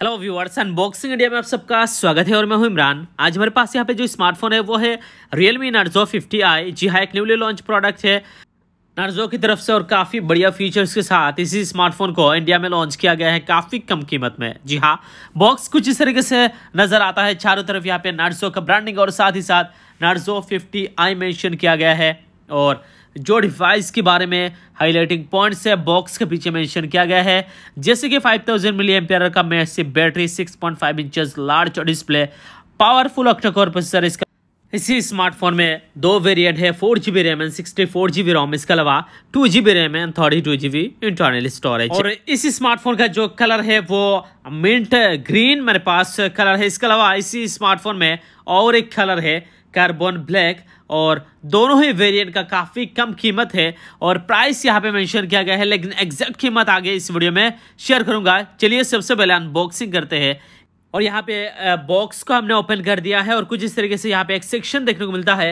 hello viewers unboxing India में आप सबका स्वागत है और मैं हूं इमरान आज हमारे पास यहाँ पे जो स्मार्टफोन है वो है रियलमी नर्जो 50i जी हाँ एक न्यूली लॉन्च प्रोडक्ट है नर्जो की तरफ से और काफ़ी बढ़िया फीचर्स के साथ इसी स्मार्टफोन को इंडिया में लॉन्च किया गया है काफ़ी कम कीमत में जी हाँ बॉक्स कुछ इस तरीके से नज़र आता है चारों तरफ यहाँ पे नर्जो का ब्रांडिंग और साथ ही साथ नर्जो फिफ्टी आई मैंशन किया गया है और जो डिवाइस के बारे में हाईलाइटिंग पॉइंट्स है बॉक्स के पीछे मेंशन किया गया है जैसे कि 5000 थाउजेंड मिली एम्पियर का massive battery 6.5 point inches large display powerful octacore processor इसका इसी स्मार्टफोन में दो वेरिएंट है four GB RAM and sixty four GB ROM इसके अलावा two GB RAM and thirty two GB internal storage और इस स्मार्टफोन का जो कलर है वो मिंट ग्रीन मेरे पास कलर है इसके अलावा इसी स्मार्टफोन में और एक कलर है कार्बन ब्लैक और दोनों ही वेरिएंट का काफ़ी कम कीमत है और प्राइस यहाँ पे मेंशन किया गया है लेकिन एग्जैक्ट कीमत आगे इस वीडियो में शेयर करूँगा चलिए सबसे पहले अनबॉक्सिंग करते हैं और यहाँ पे बॉक्स को हमने ओपन कर दिया है और कुछ इस तरीके से यहाँ पे एक सेक्शन देखने को मिलता है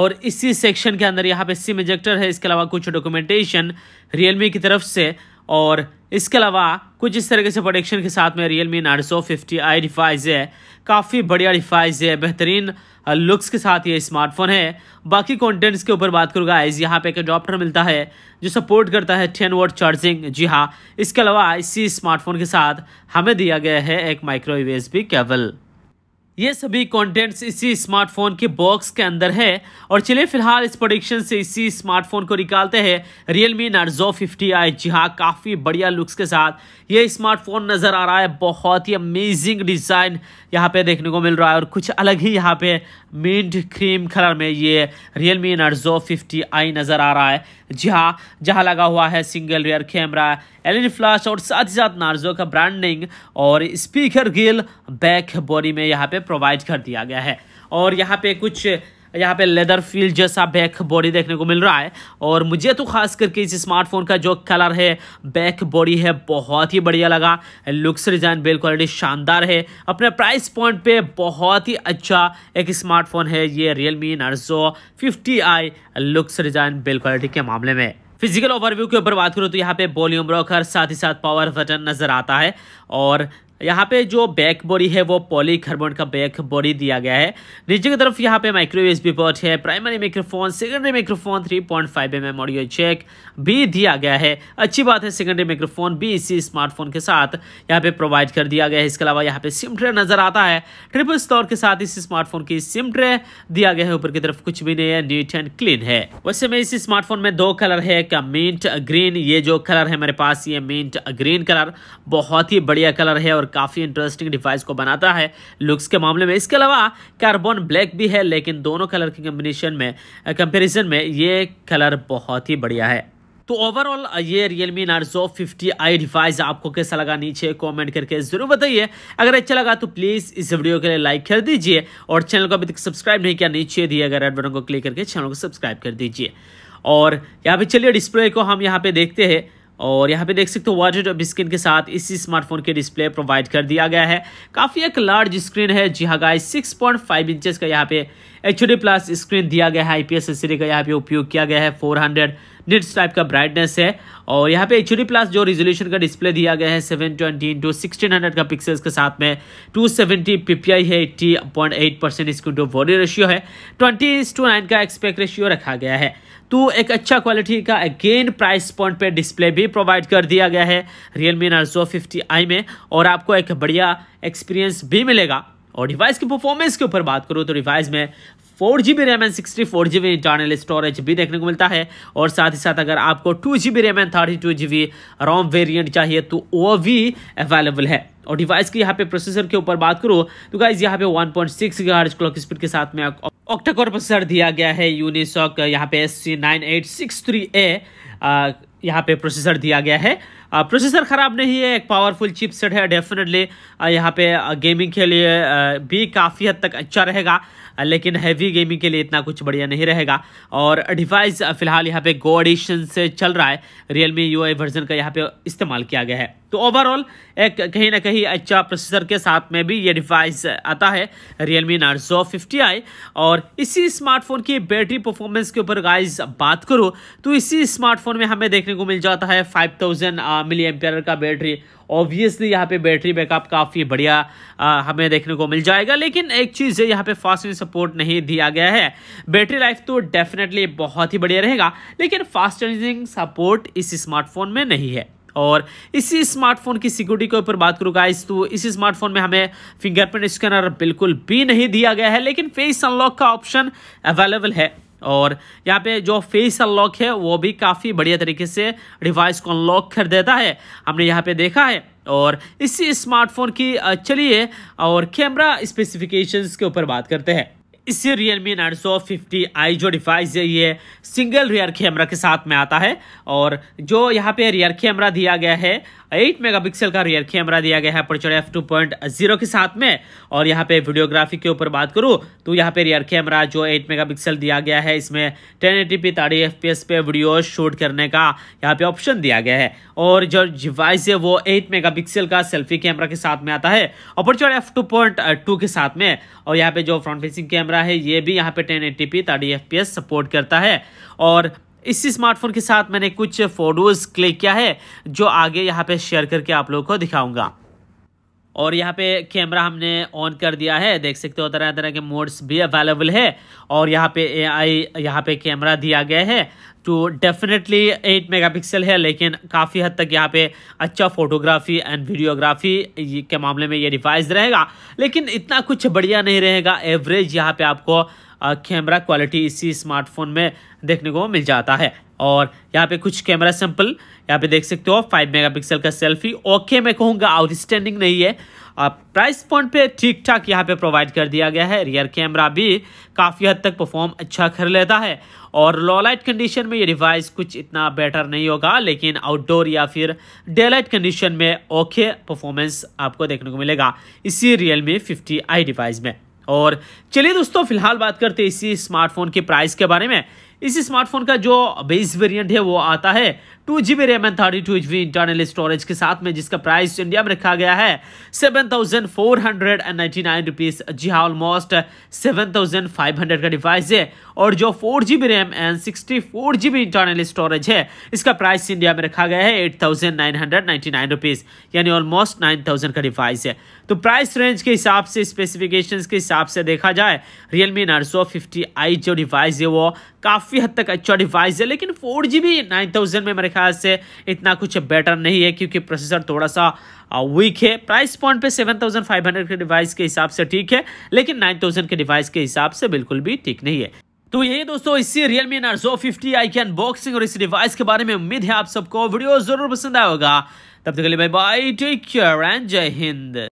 और इसी सेक्शन के अंदर यहाँ पे सिम इजेक्टर है इसके अलावा कुछ डॉक्यूमेंटेशन रियलमी की तरफ से और इसके अलावा कुछ इस तरीके से प्रोडक्शन के साथ में Realme nine fifty i रिफाइज है काफ़ी बढ़िया रिफाइज है बेहतरीन लुक्स के साथ ये स्मार्टफोन है बाकी कंटेंट्स के ऊपर बात करूँगा एज यहाँ पे एक अडॉप्टर मिलता है जो सपोर्ट करता है टेन वोट चार्जिंग जी हाँ इसके अलावा इसी स्मार्टफोन के साथ हमें दिया गया है एक माइक्रो भी केबल ये सभी कंटेंट्स इसी स्मार्टफोन के बॉक्स के अंदर है और चलिए फिलहाल इस प्रोडिक्शन से इसी स्मार्टफोन को निकालते हैं Realme Narzo fifty i जी हाँ काफ़ी बढ़िया लुक्स के साथ ये स्मार्टफोन नज़र आ रहा है बहुत ही अमेजिंग डिज़ाइन यहाँ पे देखने को मिल रहा है और कुछ अलग ही यहाँ पे मिंट क्रीम कलर में ये Realme Narzo fifty i नज़र आ रहा है जी हाँ जहाँ लगा हुआ है single rear camera LED flash और साथ ही साथ नार्जो का ब्रांडिंग और स्पीकर गिल बैक बॉडी में यहाँ पे प्रोवाइड कर दिया गया है और यहाँ पे कुछ यहाँ पे लेदर फील जैसा बैक बॉडी देखने को मिल रहा है और मुझे तो खास करके इस स्मार्टफोन का जो कलर है बैक बॉडी है बहुत ही बढ़िया लगा लुक्स डिज़ाइन बिल क्वालिटी शानदार है अपने प्राइस पॉइंट पे बहुत ही अच्छा एक स्मार्टफोन है ये Realme Narzo fifty i looks design build quality के मामले में फिजिकल ओवरव्यू के ऊपर बात करूँ तो यहाँ पे वॉल्यूम रॉकर साथ ही साथ पावर बटन नज़र आता है और यहाँ पे जो बैक बॉडी है वो पॉली कार्बन का बैक बॉडी दिया गया है नीचे की तरफ यहाँ पे माइक्रो भी पोर्ट है primary microphone secondary microphone 3.5 point M audio jack भी दिया गया है अच्छी बात है सेकेंडरी माइक्रोफोन भी इसी स्मार्टफोन के साथ यहाँ पे प्रोवाइड कर दिया गया है इसके अलावा यहाँ पे सिम ट्रे नजर आता है ट्रिपल स्टोर के साथ इस स्मार्टफोन की सिम ट्रे दिया गया है ऊपर की तरफ कुछ भी नहीं है नीट एंड क्लीन है वैसे में इस स्मार्टफोन में दो कलर है क्या मिंट ग्रीन ये जो कलर है मेरे पास ये मिंट ग्रीन कलर बहुत ही बढ़िया कलर है और काफ़ी इंटरेस्टिंग डिवाइस को बनाता है लुक्स के मामले में इसके अलावा कार्बन ब्लैक भी है लेकिन दोनों कलर के कम्बिनेशन में कंपेरिजन में ये कलर बहुत ही बढ़िया है तो ओवरऑल ये Realme Narzo 50i डिवाइस आपको कैसा लगा नीचे कमेंट करके जरूर बताइए अगर अच्छा लगा तो प्लीज़ इस वीडियो के लिए लाइक कर दीजिए और चैनल को अभी तक सब्सक्राइब नहीं किया नीचे दिए अगर रेड बटन को क्लिक करके चैनल को सब्सक्राइब कर दीजिए और यहाँ पे चलिए डिस्प्ले को हम यहाँ पे देखते हैं और यहाँ पे देख सकते हो वाटेड स्क्रीन के साथ इसी स्मार्टफोन के डिस्प्ले प्रोवाइड कर दिया गया है काफ़ी एक लार्ज स्क्रीन है जी हाँ गाइस 6.5 इंचेस का यहाँ पे एच प्लस स्क्रीन दिया गया है एस सीरीज का यहाँ पे उपयोग किया गया है 400 हंड्रेड निट्स टाइप का ब्राइटनेस है और यहाँ पे एच प्लस जो रिजोल्यूशन का डिस्प्ले दिया गया है seven twenty into sixteen hundred का पिक्सल्स के साथ में टू सेवेंटी पीपीआई है eighty point eight percent screen to body ratio है ट्वेंटी इस टू नाइन का एक्सपेक्ट रेशियो रखा गया है तो एक अच्छा क्वालिटी का अगेन प्राइस पॉइंट पे डिस्प्ले भी प्रोवाइड कर दिया गया है Realme Narzo fifty i में और आपको एक बढ़िया एक्सपीरियंस भी मिलेगा और डिवाइस की परफॉर्मेंस के ऊपर बात करूँ तो डिवाइस में four G B RAM and sixty four G B internal storage भी देखने को मिलता है और साथ ही साथ अगर आपको two G B RAM and thirty two G B ROM variant चाहिए तो वो भी अवेलेबल है और डिवाइस की यहाँ पे प्रोसेसर के ऊपर बात करूँ तो गाइज यहाँ पे one point six clock speed के साथ में ऑक्टाकोर प्रोसेसर दिया गया है यूनिसॉक यहाँ पे S C nine eight six three A यहाँ पे प्रोसेसर दिया गया है प्रोसेसर ख़राब नहीं है एक पावरफुल चिपसेट है डेफिनेटली यहाँ पे गेमिंग के लिए भी काफ़ी हद तक अच्छा रहेगा लेकिन हैवी गेमिंग के लिए इतना कुछ बढ़िया नहीं रहेगा और डिवाइस फिलहाल यहाँ पे गो एडिशन से चल रहा है रियलमी यू वर्जन का यहाँ पे इस्तेमाल किया गया है तो ओवरऑल एक कहीं ना कहीं अच्छा प्रोसेसर के साथ में भी ये डिवाइस आता है Realme Narzo fifty i और इसी स्मार्टफोन की बैटरी परफॉर्मेंस के ऊपर गाइज बात करो तो इसी स्मार्टफोन में हमें देखने को मिल जाता है फाइव थाउजेंड हाँ, मिली एम्पेयर का बैटरी ऑब्वियसली यहाँ पे बैटरी बैकअप काफ़ी बढ़िया आ, हमें देखने को मिल जाएगा लेकिन एक चीज़ है यहाँ पे फास्टिंग सपोर्ट नहीं दिया गया है बैटरी लाइफ तो डेफिनेटली बहुत ही बढ़िया रहेगा लेकिन फास्ट चार्जिंग सपोर्ट इस स्मार्टफोन में नहीं है और इसी स्मार्टफोन की सिक्योरिटी के ऊपर बात करूँगा इस तो इसी स्मार्टफोन में हमें फिंगरप्रिंट स्कैनर बिल्कुल भी नहीं दिया गया है लेकिन फेस अनलॉक का ऑप्शन अवेलेबल है और यहाँ पे जो फेस अनलॉक है वो भी काफ़ी बढ़िया तरीके से डिवाइस को अनलॉक कर देता है हमने यहाँ पे देखा है और इसी स्मार्टफोन की चलिए और कैमरा स्पेसिफिकेशंस के ऊपर बात करते हैं इससे Realme फिफ्टी आई जो डिवाइस है ये सिंगल रियर कैमरा के साथ में आता है और जो यहाँ पे रियर कैमरा दिया गया है 8 मेगापिक्सल का रियर कैमरा दिया गया है aperture F two point zero के साथ में और यहाँ पे वीडियोग्राफी के ऊपर बात करूँ तो यहाँ पे रियर कैमरा जो 8 मेगापिक्सल दिया गया है इसमें टेन एटी पी ताड़ी एफ पे वीडियो शूट करने का यहाँ पे ऑप्शन दिया गया है और जो डिवाइस है वो एट मेगा का सेल्फी कैमरा के साथ में आता है अपर्चर एफ टू के साथ में और यहाँ पे जो फ्रंट फेसिंग कैमरा है ये भी यहाँ पे टेन एटी पी ताड़ी एफ सपोर्ट करता है और इसी स्मार्टफोन के साथ मैंने कुछ फोटोज़ क्लिक किया है जो आगे यहाँ पे शेयर करके आप लोगों को दिखाऊंगा और यहाँ पे कैमरा हमने ऑन कर दिया है देख सकते हो तरह तरह के मोड्स भी अवेलेबल है और यहाँ पे ए आई यहाँ पे कैमरा दिया गया है तो डेफिनेटली 8 मेगापिक्सल है लेकिन काफ़ी हद तक यहाँ पे अच्छा फोटोग्राफी एंड वीडियोग्राफी के मामले में ये डिवाइस रहेगा लेकिन इतना कुछ बढ़िया नहीं रहेगा एवरेज यहाँ पर आपको कैमरा क्वालिटी इसी स्मार्टफोन में देखने को मिल जाता है और यहाँ पे कुछ कैमरा सैंपल यहाँ पे देख सकते हो 5 मेगापिक्सल का सेल्फी ओके मैं कहूँगा आउटस्टैंडिंग नहीं है आप प्राइस पॉइंट पे ठीक ठाक यहाँ पे प्रोवाइड कर दिया गया है रियर कैमरा भी काफ़ी हद तक परफॉर्म अच्छा कर लेता है और लो लाइट कंडीशन में ये डिवाइस कुछ इतना बेटर नहीं होगा लेकिन आउटडोर या फिर डे लाइट कंडीशन में ओके परफॉर्मेंस आपको देखने को मिलेगा इसी Realme fifty i device में और चलिए दोस्तों फिलहाल बात करते इसी स्मार्टफोन के प्राइस के बारे में इसी स्मार्टफोन का जो बेस वेरिएंट है वो आता है two G B RAM and thirty two H internal storage के साथ में जिसका प्राइस इंडिया में रखा गया है seven thousand four hundred and ninety nine rupees जी हाँ almost seven thousand five hundred का डिवाइस है और जो four G B RAM and sixty four G B internal storage है इसका प्राइस इंडिया में रखा गया है eight thousand nine hundred ninety nine rupees यानी ऑलमोस्ट नाइन थाउजेंड का डिवाइस है तो प्राइस रेंज के हिसाब से स्पेसिफिकेशन के हिसाब से देखा जाए रियलमी नार्सो फिफ्टी आई जो डिवाइस है वो काफ़ी हद तक अच्छा डिवाइस है लेकिन four G B nine thousand में ख्याल से इतना कुछ बेटर नहीं है क्योंकि प्रोसेसर थोड़ा सा वीक है प्राइस पॉइंट पे 7500 के डिवाइस के हिसाब से ठीक है लेकिन 9000 के डिवाइस के हिसाब से बिल्कुल भी ठीक नहीं है तो यही दोस्तों इसी Realme Narzo 50 आई की अनबॉक्सिंग और इस डिवाइस के बारे में उम्मीद है आप सबको वीडियो जरूर पसंद आएगा तब तक के लिए bye bye take care and जय हिंद